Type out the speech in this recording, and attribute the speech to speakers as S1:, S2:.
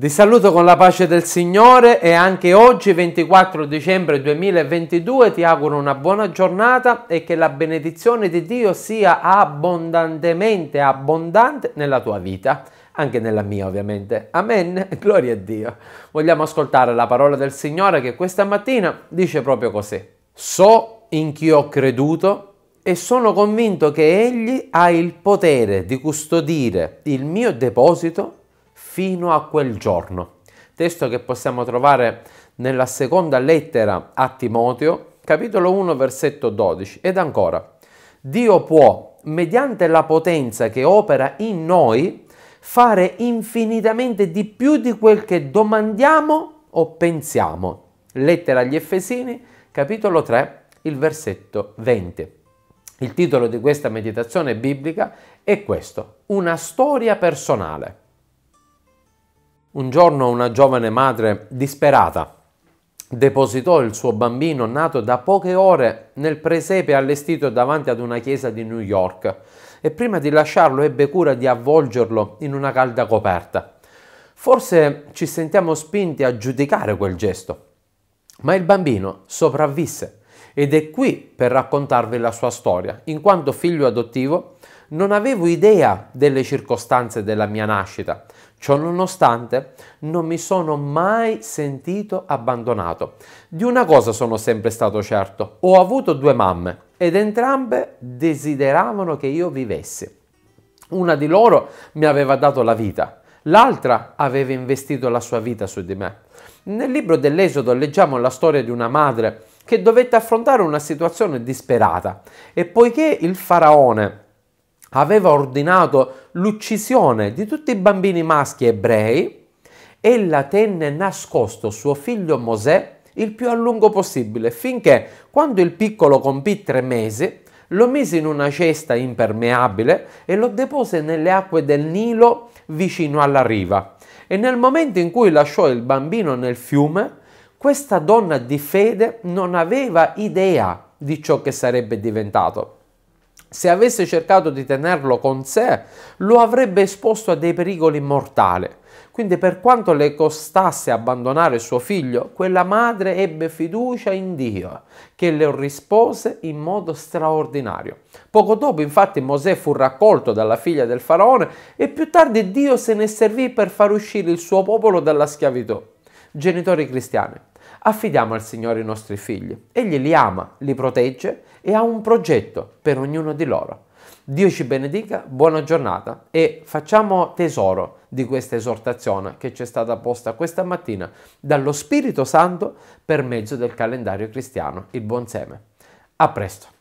S1: Vi saluto con la pace del Signore e anche oggi 24 dicembre 2022 ti auguro una buona giornata e che la benedizione di Dio sia abbondantemente abbondante nella tua vita, anche nella mia ovviamente. Amen, gloria a Dio. Vogliamo ascoltare la parola del Signore che questa mattina dice proprio così. So in chi ho creduto e sono convinto che Egli ha il potere di custodire il mio deposito fino a quel giorno. Testo che possiamo trovare nella seconda lettera a Timoteo, capitolo 1, versetto 12. Ed ancora, Dio può, mediante la potenza che opera in noi, fare infinitamente di più di quel che domandiamo o pensiamo. Lettera agli Efesini, capitolo 3, il versetto 20. Il titolo di questa meditazione biblica è questo, una storia personale. Un giorno una giovane madre, disperata, depositò il suo bambino nato da poche ore nel presepe allestito davanti ad una chiesa di New York e prima di lasciarlo ebbe cura di avvolgerlo in una calda coperta. Forse ci sentiamo spinti a giudicare quel gesto, ma il bambino sopravvisse ed è qui per raccontarvi la sua storia. In quanto figlio adottivo non avevo idea delle circostanze della mia nascita, Ciononostante, non mi sono mai sentito abbandonato. Di una cosa sono sempre stato certo, ho avuto due mamme ed entrambe desideravano che io vivessi. Una di loro mi aveva dato la vita, l'altra aveva investito la sua vita su di me. Nel libro dell'Esodo leggiamo la storia di una madre che dovette affrontare una situazione disperata e poiché il faraone aveva ordinato l'uccisione di tutti i bambini maschi ebrei, ella tenne nascosto suo figlio Mosè il più a lungo possibile, finché, quando il piccolo compì tre mesi, lo mise in una cesta impermeabile e lo depose nelle acque del Nilo vicino alla riva. E nel momento in cui lasciò il bambino nel fiume, questa donna di fede non aveva idea di ciò che sarebbe diventato. Se avesse cercato di tenerlo con sé, lo avrebbe esposto a dei pericoli mortali. Quindi per quanto le costasse abbandonare suo figlio, quella madre ebbe fiducia in Dio, che le rispose in modo straordinario. Poco dopo infatti Mosè fu raccolto dalla figlia del faraone e più tardi Dio se ne servì per far uscire il suo popolo dalla schiavitù. Genitori cristiani, Affidiamo al Signore i nostri figli. Egli li ama, li protegge e ha un progetto per ognuno di loro. Dio ci benedica, buona giornata e facciamo tesoro di questa esortazione che ci è stata posta questa mattina dallo Spirito Santo per mezzo del calendario cristiano, il buon seme. A presto!